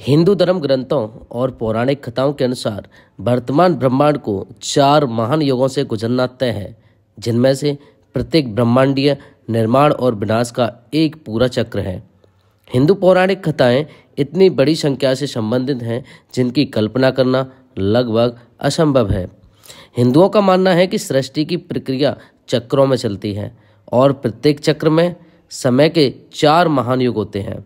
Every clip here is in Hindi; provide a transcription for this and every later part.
हिंदू धर्म ग्रंथों और पौराणिक कथाओं के अनुसार वर्तमान ब्रह्मांड को चार महान युगों से गुजरना तय है जिनमें से प्रत्येक ब्रह्मांडीय निर्माण और विनाश का एक पूरा चक्र है हिंदू पौराणिक कथाएं इतनी बड़ी संख्या से संबंधित हैं जिनकी कल्पना करना लगभग असंभव है हिंदुओं का मानना है कि सृष्टि की प्रक्रिया चक्रों में चलती है और प्रत्येक चक्र में समय के चार महान युग होते हैं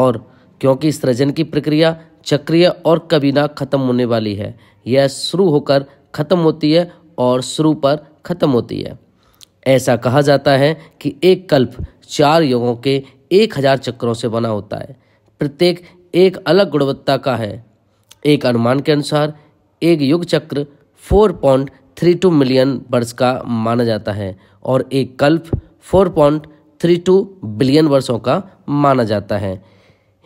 और क्योंकि सृजन की प्रक्रिया चक्रिय और कभी ना खत्म होने वाली है यह शुरू होकर खत्म होती है और शुरू पर खत्म होती है ऐसा कहा जाता है कि एक कल्प चार युगों के एक हजार चक्रों से बना होता है प्रत्येक एक अलग गुणवत्ता का है एक अनुमान के अनुसार एक युग चक्र four point three two million वर्ष का माना जाता है और एक कल्प four point three two billion वर्षों का माना जाता है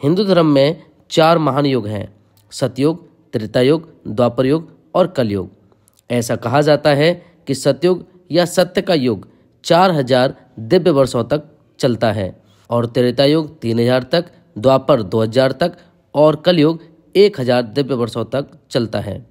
हिंदू धर्म में चार महान युग हैं सतयुग त्रेतायुग द्वापर युग और कलयुग ऐसा कहा जाता है कि सतयुग या सत्य का युग चार हजार दिव्य वर्षों तक चलता है और त्रेतायुग तीन हजार तक द्वापर दो हजार तक और कलयुग एक हजार दिव्य वर्षों तक चलता है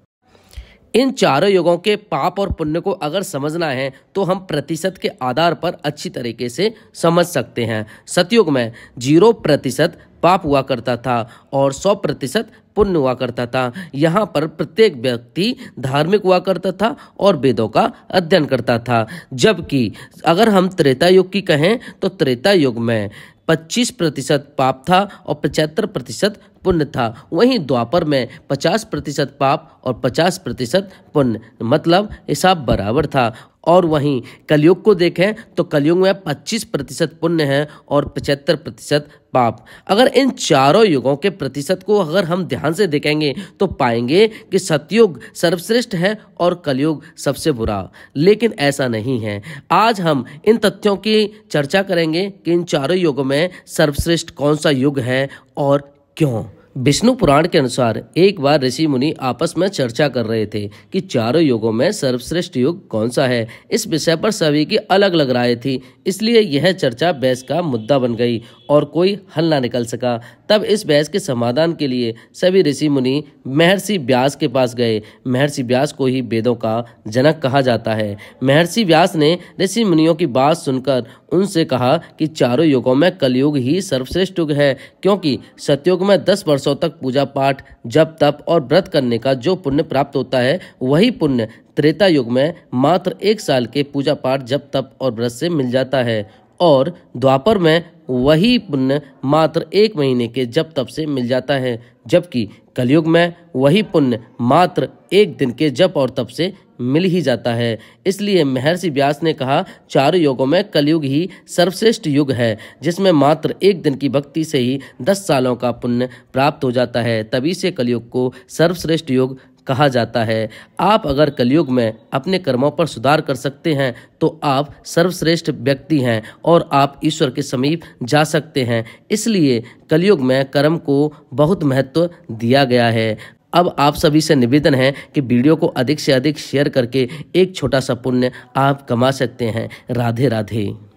इन चारों युगों के पाप और पुण्य को अगर समझना है तो हम प्रतिशत के आधार पर अच्छी तरीके से समझ सकते हैं सतयुग में जीरो प्रतिशत पाप हुआ करता था और सौ प्रतिशत पुण्य हुआ करता था यहाँ पर प्रत्येक व्यक्ति धार्मिक हुआ करता था और वेदों का अध्ययन करता था जबकि अगर हम त्रेता युग की कहें तो त्रेता युग में 25 प्रतिशत पाप था और पचहत्तर प्रतिशत पुण्य था वहीं द्वापर में 50 प्रतिशत पाप और 50 प्रतिशत पुण्य मतलब हिसाब बराबर था और वहीं कलयुग को देखें तो कलयुग में 25 प्रतिशत पुण्य है और पचहत्तर प्रतिशत पाप अगर इन चारों युगों के प्रतिशत को अगर हम ध्यान से देखेंगे तो पाएंगे कि सतयुग सर्वश्रेष्ठ है और कलयुग सबसे बुरा लेकिन ऐसा नहीं है आज हम इन तथ्यों की चर्चा करेंगे कि इन चारों युगों में सर्वश्रेष्ठ कौन सा युग है और क्यों विष्णु पुराण के अनुसार एक बार ऋषि मुनि आपस में चर्चा कर रहे थे कि चारों युगों में सर्वश्रेष्ठ युग कौन सा है इस विषय पर सभी की अलग अलग राय थी इसलिए यह चर्चा बहस का मुद्दा बन गई और कोई हल ना निकल सका तब इस बहस के समाधान के लिए सभी ऋषि मुनि महर्षि व्यास के पास गए महर्षि व्यास को ही वेदों का जनक कहा जाता है महर्षि व्यास ने ऋषि मुनियों की बात सुनकर उनसे कहा कि चारों युगों में कलयुग ही सर्वश्रेष्ठ युग है क्योंकि सतयुग में दस वर्षों तक पूजा पाठ जप तप और व्रत करने का जो पुण्य प्राप्त होता है वही पुण्य त्रेता युग में मात्र एक साल के पूजा पाठ जप तप और व्रत से मिल जाता है और द्वापर में वही पुण्य मात्र एक महीने के जप तप से मिल जाता है जबकि कलयुग में वही पुण्य मात्र एक दिन के जप और तप से मिल ही जाता है इसलिए महर्षि व्यास ने कहा चारों युगों में कलयुग ही सर्वश्रेष्ठ युग है जिसमें मात्र एक दिन की भक्ति से ही दस सालों का पुण्य प्राप्त हो जाता है तभी से कलयुग को सर्वश्रेष्ठ युग कहा जाता है आप अगर कलयुग में अपने कर्मों पर सुधार कर सकते हैं तो आप सर्वश्रेष्ठ व्यक्ति हैं और आप ईश्वर के समीप जा सकते हैं इसलिए कलयुग में कर्म को बहुत महत्व दिया गया है अब आप सभी से निवेदन है कि वीडियो को अधिक से अधिक शेयर करके एक छोटा सा पुण्य आप कमा सकते हैं राधे राधे